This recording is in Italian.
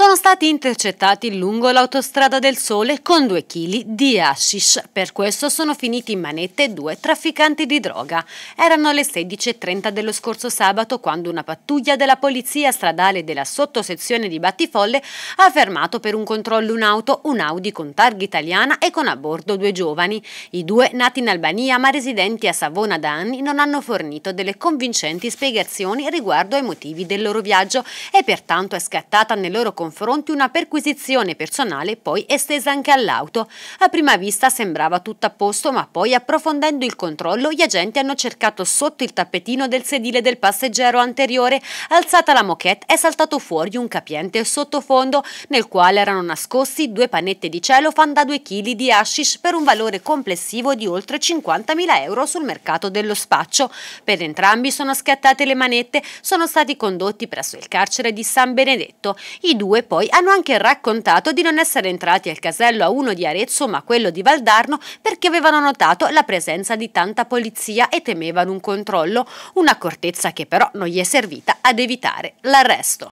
sono stati intercettati lungo l'autostrada del Sole con due chili di hashish. Per questo sono finiti in manette due trafficanti di droga. Erano le 16.30 dello scorso sabato quando una pattuglia della polizia stradale della sottosezione di Battifolle ha fermato per un controllo un'auto, un'Audi con targa italiana e con a bordo due giovani. I due, nati in Albania ma residenti a Savona da anni, non hanno fornito delle convincenti spiegazioni riguardo ai motivi del loro viaggio e pertanto è scattata nel loro confronto confronti una perquisizione personale poi estesa anche all'auto. A prima vista sembrava tutto a posto, ma poi approfondendo il controllo gli agenti hanno cercato sotto il tappetino del sedile del passeggero anteriore, alzata la moquette è saltato fuori un capiente sottofondo nel quale erano nascosti due panette di celofan da 2 kg di hashish per un valore complessivo di oltre 50.000 euro sul mercato dello spaccio. Per entrambi sono scattate le manette, sono stati condotti presso il carcere di San Benedetto. I due e poi hanno anche raccontato di non essere entrati al casello a uno di Arezzo ma a quello di Valdarno perché avevano notato la presenza di tanta polizia e temevano un controllo, un'accortezza che però non gli è servita ad evitare l'arresto.